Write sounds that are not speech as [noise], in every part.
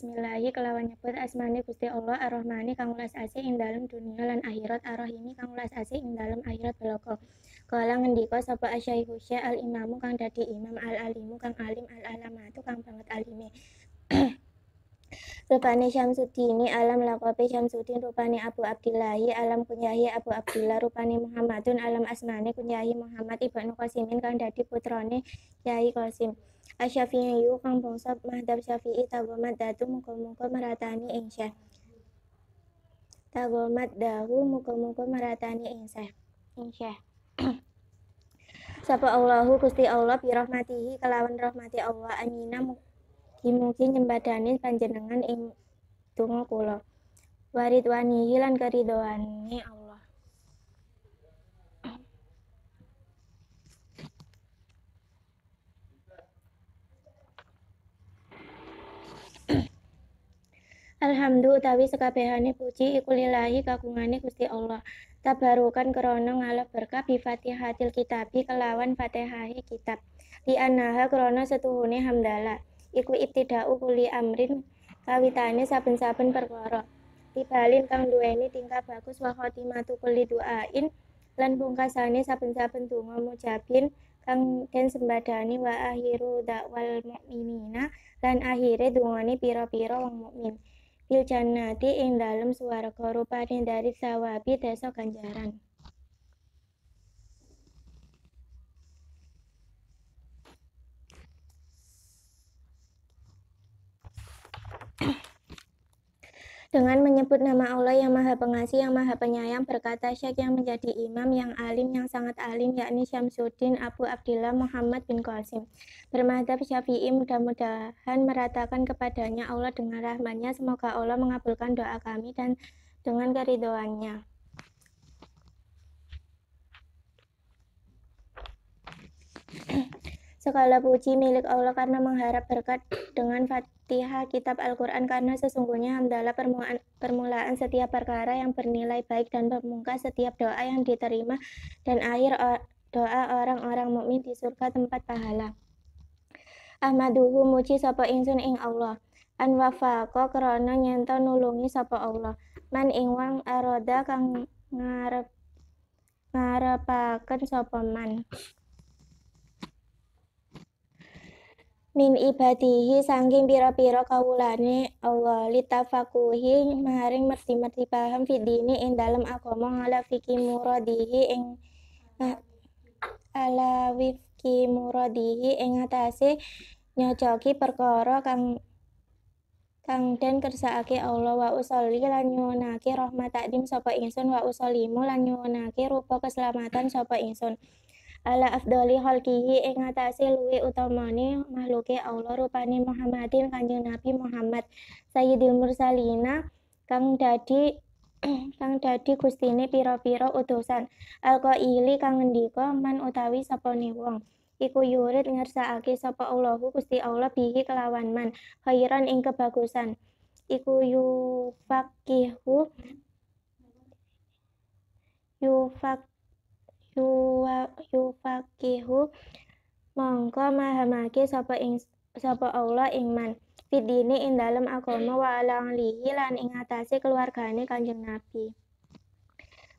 Bismillahi kelawan nyebut asmani Gusti Allah Ar-Rahmani kang ulas asih ing dalem dunia lan akhirat Ar-Rahimi kang ulas asih ing dalem akhirat beloko. Kala ngendika sapa asyaihu al imamu kang dadi imam al alimu kang alim al alamatu kang banget alime. [clears throat] Rupane Syamsuddini alam lakopi Syamsuddin rupane Abu Abdillahi alam kunyahi Abu Abdillah rupane Muhammadun alam Asmani kunyahi Muhammad ibnu Qasimin kang dadi putrane Kyai Qasim. Asyafi'iyu kang bangsa madhab syafi'i tagomat datu muka-muka meratani insya tagomat dahu muka-muka meratani insya insya [clears throat] Sapa Allahu Gusti Allah birahmatihi kelawan rahmati Allah anina dimungkin mugi nyembadani panjenengan ing donga kula waridwanihi lan keridoani Allah Alhamdulillah utawi sekabehane puji iku lillahi kagungane Gusti Allah. Tabarukan krana ngalah berkah bi Fatihatil kitabi kelawan Fatihahi kitab. Di anaha krana setuhune hamdalah. Iku ibtida'u kuli amrin kawitane saben-saben perkara. Tibalin kang duweni tingkah bagus wa khotimatu kuli duain lan bungkasane saben-saben donga mujabin kang den sembadani wa akhiru dakwal mukminina lan akhire dungane pira-pira wong mukmin fil jannati ing dalem swarga rupane dari sawabi desa ganjaran dengan menyebut nama Allah yang Maha Pengasih, yang Maha Penyayang, berkata Syekh yang menjadi imam, yang alim, yang sangat alim, yakni Syamsuddin Abu Abdillah Muhammad bin Qasim. Bermadhab Syafi'i mudah-mudahan meratakan kepadanya Allah dengan rahmatnya. Semoga Allah mengabulkan doa kami dan dengan keridoannya. Segala puji milik Allah karena mengharap berkat dengan Fatihah kitab Al-Qur'an karena sesungguhnya hamdalah permulaan, permulaan setiap perkara yang bernilai baik dan pemungkas setiap doa yang diterima dan akhir doa orang-orang mukmin di surga tempat pahala. Ahmaduhu muji sapa Insun ing Allah. An wafaqo krana nyento nulungi sapa Allah. Man ing wang aroda kang ngarep ngarepaken sapa man. min ibadihi sangking piro pira kawulane Allah litafakuhi maring merti-merti paham fidini ing dalam agama ala fiki muradihi ing ala wifki muradihi ing atase nyocoki perkara kang kang den kersakake Allah wa usolli lan nyuwunake rahmat takdim sapa ingsun wa usolimu lan nyuwunake rupa keselamatan sapa ingsun ala afdoli Halkihi ing atase luwi utamane makhluke Allah rupane Muhammadin Kanjeng Nabi Muhammad Sayyidil Mursalina kang dadi [clears throat] kang dadi gustine pira-pira utusan alqaili kang ngendika man utawi sapane wong iku yurid ya ngersakake sapa Allahu Gusti Allah bihi kelawan man khairan ing kebagusan iku yufakihu yufak fakihu mongko mahamake sapa ing sapa Allah ingman fidini ing dalam agama wa alang lihi lan ing atase keluargane Kanjeng Nabi.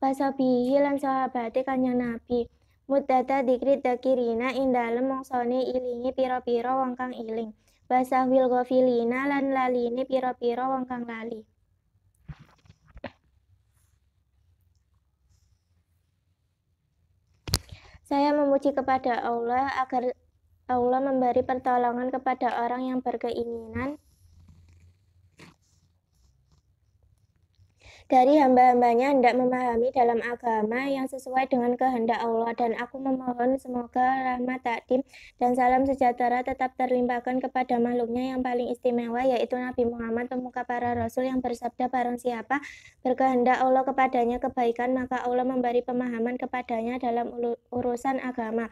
Wasabihi lan sahabate Kanjeng Nabi. Mudata dikrit dakirina ing dalam mongsone ilingi piro piro wong kang iling. Wilgo wilgofilina lan lali ini piro piro kang lali. Saya memuji kepada Allah agar Allah memberi pertolongan kepada orang yang berkeinginan dari hamba-hambanya hendak memahami dalam agama yang sesuai dengan kehendak Allah dan aku memohon semoga rahmat takdim dan salam sejahtera tetap terlimpahkan kepada makhluknya yang paling istimewa yaitu Nabi Muhammad pemuka para rasul yang bersabda barang siapa berkehendak Allah kepadanya kebaikan maka Allah memberi pemahaman kepadanya dalam urusan agama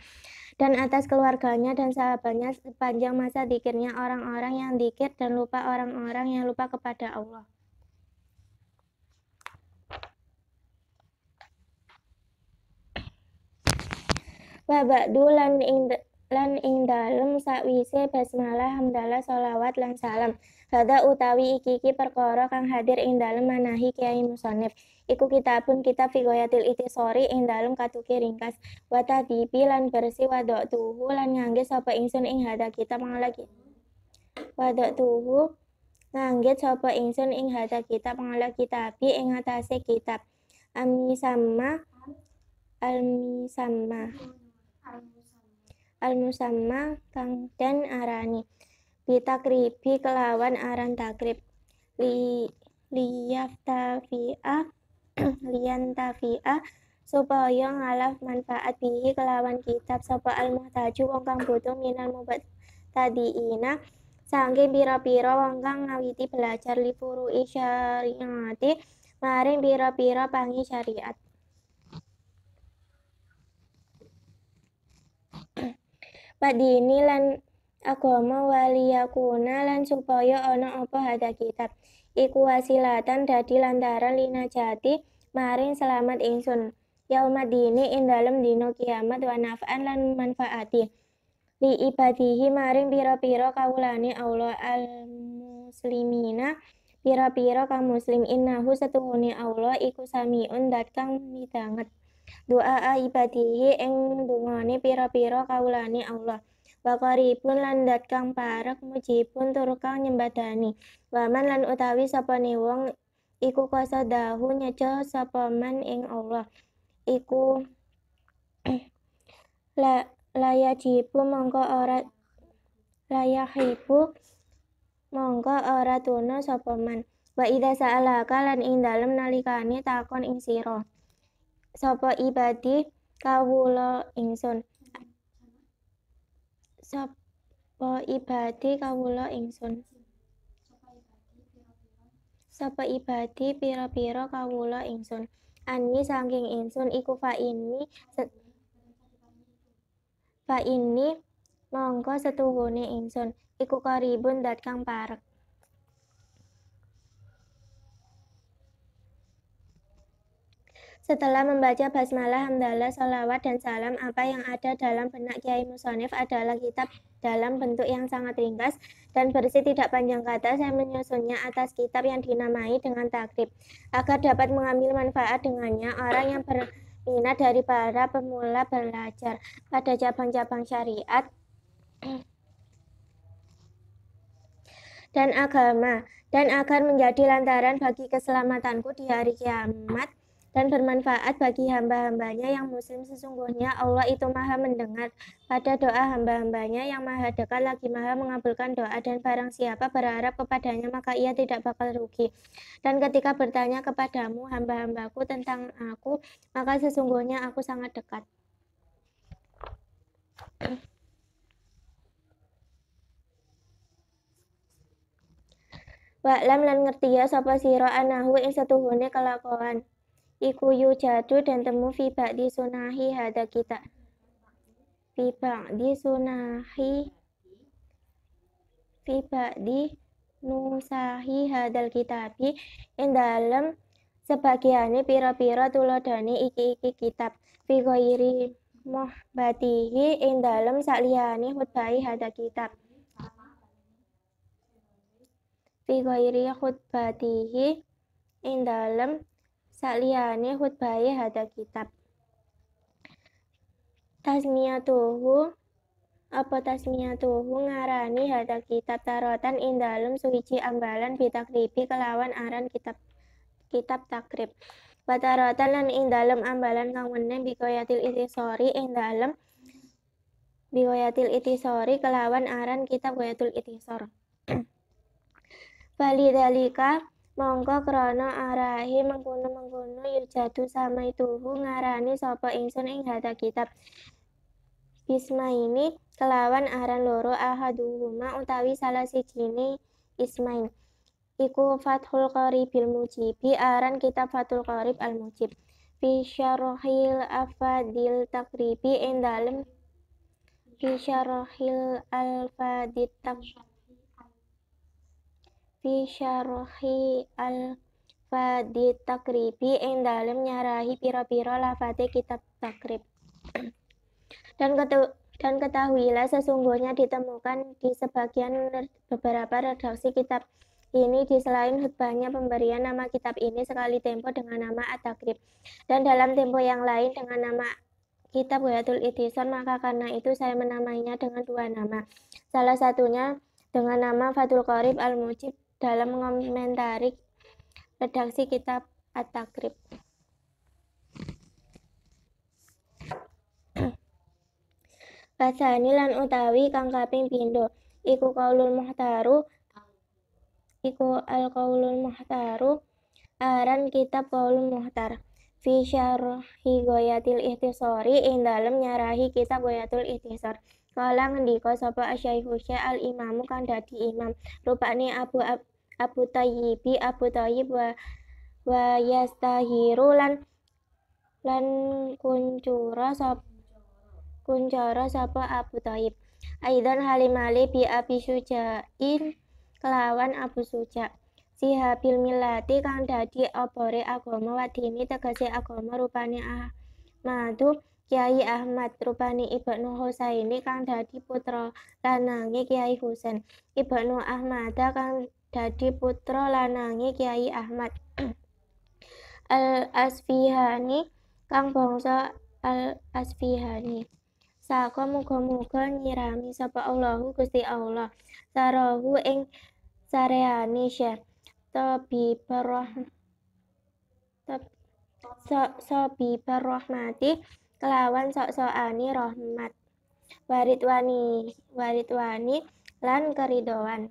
dan atas keluarganya dan sahabatnya sepanjang masa dikirnya orang-orang yang dikir dan lupa orang-orang yang lupa kepada Allah. Wabak dulan lan ing lan ing dalem sakwise basmalah hamdalah sholawat lan salam Hada utawi iki iki perkara kang hadir ing dalem manahi Kiai Musonif. Iku pun kita figoyatil itisori ing dalem katuki ringkas. Wata dibi lan bersih wadok tuhu lan ngangge sapa ingsun ing hada kita mengalagi Wadok tuhu ngangge sapa ingsun ing hada kita ngala kitabi ing atase kitab. Ami sama almi sama al-musamma kang dan arani bitakribi kelawan aran takrib li liyaftafi'a [clears throat] liyantafi'a supaya ngalaf manfaat bihi kelawan kitab sapa al muhtaju wong kang butuh minal mubat tadi ina. sangge pira-pira wong kang ngawiti belajar li furu syariati maring pira-pira pangi syariat ini lan agama waliyakuna lan supaya ono apa hada kitab iku wasilatan dadi lantaran jati maring selamat insun yaumadini ing indalem dino kiamat wa naf'an lan manfaati li ibadihi maring pira-pira kaulani Allah al muslimina pira-pira kaum muslim innahu setuhuni Allah iku samiun dat kang midanget Doa ibadihi ing dungane pira-pira kaulani Allah. Wa qaribun lan dat kang parek pun tur kang nyembadani. Waman lan utawi sapane wong iku kuasa dahu nyeca sapa man ing Allah. Iku [clears throat] la layajibu mongko ora layahibu mongko ora tuna sapa man wa idza sa'alaka lan ing dalem nalikane takon ing sira sapa ibadi kawula ingsun sapa ibadi kawula ingsun sapa ibadi pira-pira kawula ingsun ani saking ingsun iku fa ini fa ini mongko setuhune ingsun iku karibun dat kang parek Setelah membaca basmalah, hamdalah, salawat, dan salam, apa yang ada dalam benak Kiai Musonif adalah kitab dalam bentuk yang sangat ringkas dan bersih tidak panjang kata. Saya menyusunnya atas kitab yang dinamai dengan takrib, agar dapat mengambil manfaat dengannya orang yang berminat dari para pemula belajar pada cabang-cabang syariat dan agama, dan agar menjadi lantaran bagi keselamatanku di hari kiamat dan bermanfaat bagi hamba-hambanya yang muslim sesungguhnya Allah itu maha mendengar pada doa hamba-hambanya yang maha dekat lagi maha mengabulkan doa dan barang siapa berharap kepadanya maka ia tidak bakal rugi dan ketika bertanya kepadamu hamba-hambaku tentang aku maka sesungguhnya aku sangat dekat Wa'lam lan ngerti ya sapa sira anahu ing setuhune kelakuan iku jatuh dan temu fi ba'di sunahi hada kita fi ba'di sunahi fi ba'di nusahi hadal kitabi in dalam sebagiannya pira-pira tulodani iki-iki kitab fi ghairi muhbatihi in dalam sakliyane khutbahi hada kitab fi ghairi khutbatihi in dalam saliyane khutbahe hada kitab tasmiyatuhu apa tasmiyatuhu ngarani hada kitab tarotan indalum suwici ambalan bitakribi kelawan aran kitab kitab takrib Batarotan lan indalum ambalan kang bikoyatil itisori ing bikoyatil itisori kelawan aran kitab koyatul itisor. Bali Mongko krana arahi menggunung mengkono jatuh sama ituhu ngarani sapa ingsun ing hata kitab. Bisma ini kelawan aran loro ahaduhuma utawi salah sikini ismain. Iku Fathul Qaribil Mujibi aran kitab Fathul Qarib Al Mujib. Fi syarhil afadil takribi ing dalem fi takribi fi syarhi al fadi takribi ing dalem nyarahi pira-pira lafate kitab takrib [clears throat] dan ketu dan ketahuilah sesungguhnya ditemukan di sebagian beberapa redaksi kitab ini di selain banyak pemberian nama kitab ini sekali tempo dengan nama at dan dalam tempo yang lain dengan nama kitab Wayatul Itison maka karena itu saya menamainya dengan dua nama salah satunya dengan nama Fatul Qorib Al-Mujib dalam mengomentari redaksi kitab At-Takrib. [clears throat] Basani lan utawi kang kaping pindho iku kaulul muhtaru iku al kaulul muhtaru aran kitab kaulul muhtar fi syarhi goyatil ihtisori ing dalem nyarahi kitab goyatul ihtisor kala ngendika sapa asyaihu al imamu kang dadi imam rupane abu abu Abu Tayyibi Abu Tayyib wa wa yastahiru lan lan kuncura sab kuncara sapa Abu Tayyib Aidan halimali bi Abi Sujain kelawan Abu Suja Sihabil milati kang dadi opore agama wadini tegese agama rupane Ahmadu Kiai Ahmad rupane Ibnu Husaini kang dadi putra lanange Kiai Husain Ibnu Ahmad kang dadi putra lanangi Kiai Ahmad [clears throat] Al Asfihani kang bangsa Al Asfihani Saka muga-muga nyirami sapa Allahu Gusti Allah sarahu ing sareani Syekh Tabi Barah Sobi Barahmati kelawan sok-sokani rahmat waridwani wani lan keridoan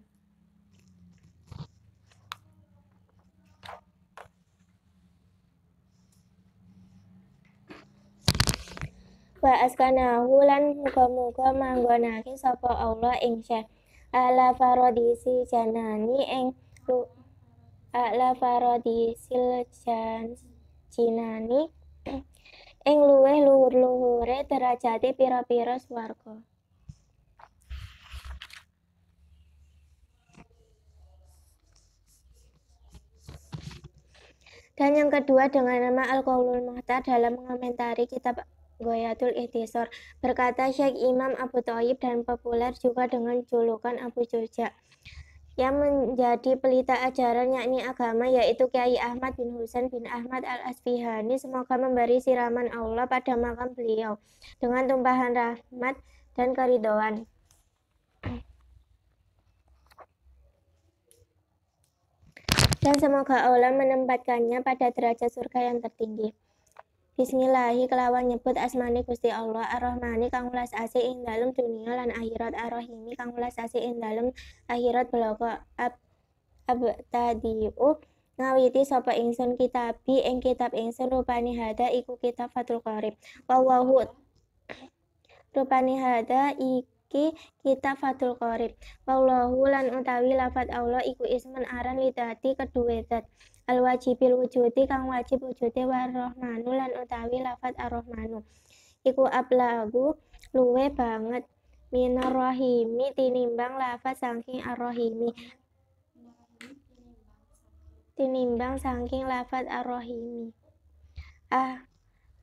wa askanahu lan muka muga manggonake sapa Allah ing syah ala faradisi janani ing ala faradisil jan jinani [clears throat] ing luweh luhur-luhure derajate pira-pira swarga Dan yang kedua dengan nama Al-Qaulul Muhtar dalam mengomentari kitab Goyatul Ihtisor. Berkata Syekh Imam Abu Toib dan populer juga dengan julukan Abu Jogja. Yang menjadi pelita ajaran yakni agama yaitu Kiai Ahmad bin Husain bin Ahmad Al-Asfihani semoga memberi siraman Allah pada makam beliau dengan tumpahan rahmat dan keridoan. dan semoga Allah menempatkannya pada derajat surga yang tertinggi. Bismillahi kelawan nyebut asmani Gusti Allah Ar-Rahmani kang welas asih ing dalem dunia lan akhirat Ar-Rahimi kang welas asih ing dalem akhirat bloko ab abtadiu ngawiti sapa ingsun kitabi ing kitab ingsun rupani hada iku kitab Fatul Qarib wallahu rupani hada iki kitab Fatul Qarib wallahu lan utawi lafat Allah iku ismun aran lidati kedua zat al wajibil wujudi kang wajib wujudi warrahmanu lan utawi lafat ar iku ablagu luwe banget minar rohimi tinimbang lafat saking ar tinimbang saking lafat ar ah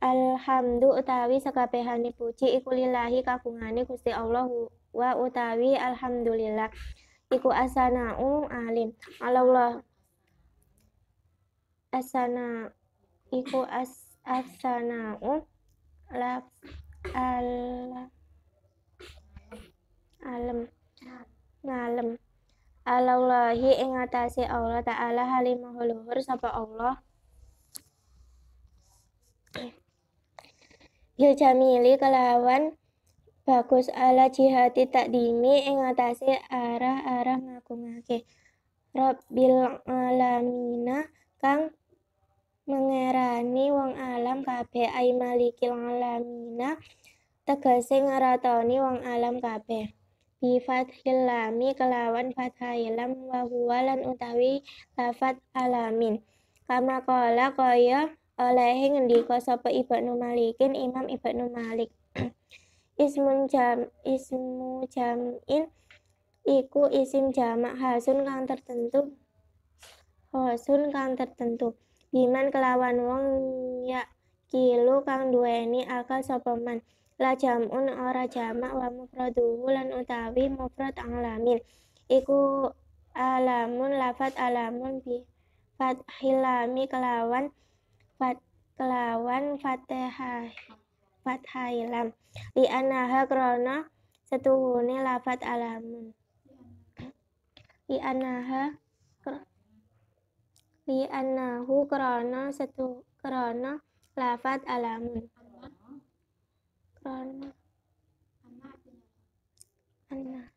Alhamdu utawi sekabehane puji iku lillahi kagungane Gusti Allah wa utawi alhamdulillah iku asana'u alim Allah asana iku as asana, u lap al alam, ngalem alaulahi ing atase Allah taala halimah luhur sapa Allah bil jamili kelawan bagus ala jihati tak ing atase arah-arah ngagungake Rabbil alamina kang mengerani wong alam kabeh ai malikil alamina tegese ngaratoni wong alam kabeh bi fathil lami kelawan fathah lam wa huwa lan utawi lafat alamin kama kola kaya oleh ngendika sapa Ibnu Malikin Imam Ibnu Malik [clears throat] ismun jam ismu jamin iku isim jamak hasun kang tertentu hasun kang tertentu biman kelawan wong ya kilu kang duweni akal sopeman. la jamun ora jamak wa mufraduhu lan utawi mufrad alamin iku alamun lafat alamun bi hilami kelawan fat kelawan fathah fathailam li anaha krana setuhune lafat alamun li anaha li annahu karena satu karena lafat alamun karena anna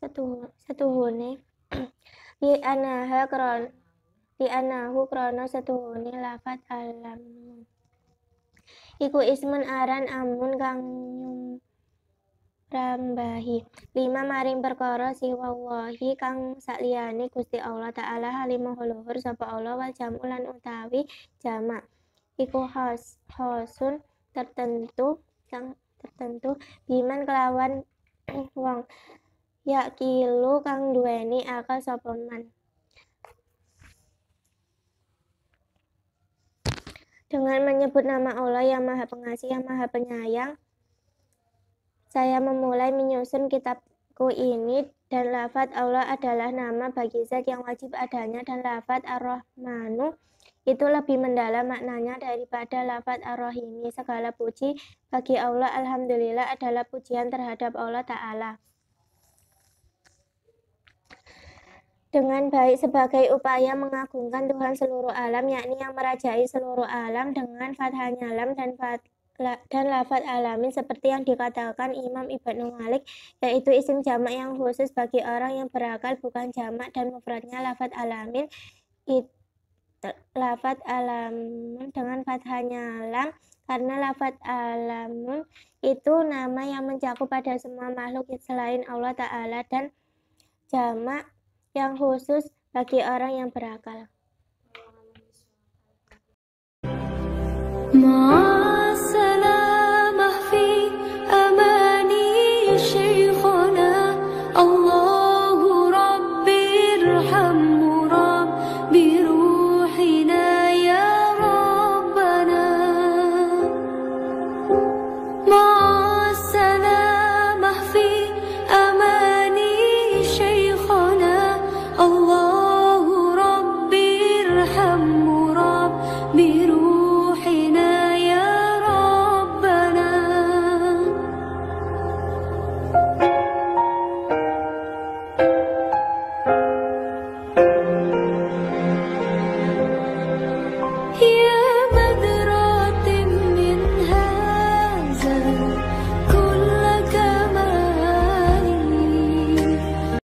satu satu hune li annaha karena li annahu Krono satu huni lafat alamun iku ismun aran amun kang nyum rambahi lima maring perkara wahi kang sakliani Gusti Allah taala halimah luhur sapa Allah wal jamulan utawi jamak iku khos tertentu kang tertentu biman kelawan [clears throat] wong ya kilu kang duweni akal sapa man dengan menyebut nama Allah yang maha pengasih yang maha penyayang saya memulai menyusun kitabku ini dan lafat Allah adalah nama bagi zat yang wajib adanya dan lafat Ar-Rahmanu itu lebih mendalam maknanya daripada lafat Ar-Rahimi. Segala puji bagi Allah Alhamdulillah adalah pujian terhadap Allah Ta'ala. dengan baik sebagai upaya mengagungkan Tuhan seluruh alam, yakni yang merajai seluruh alam dengan fathahnya alam dan fat dan lafat alamin seperti yang dikatakan Imam Ibnu Malik yaitu isim jamak yang khusus bagi orang yang berakal bukan jamak dan mufradnya lafat alamin it, lafat alamun dengan fathahnya lam karena lafat alamun itu nama yang mencakup pada semua makhluk selain Allah Ta'ala dan jamak yang khusus bagi orang yang berakal. Ma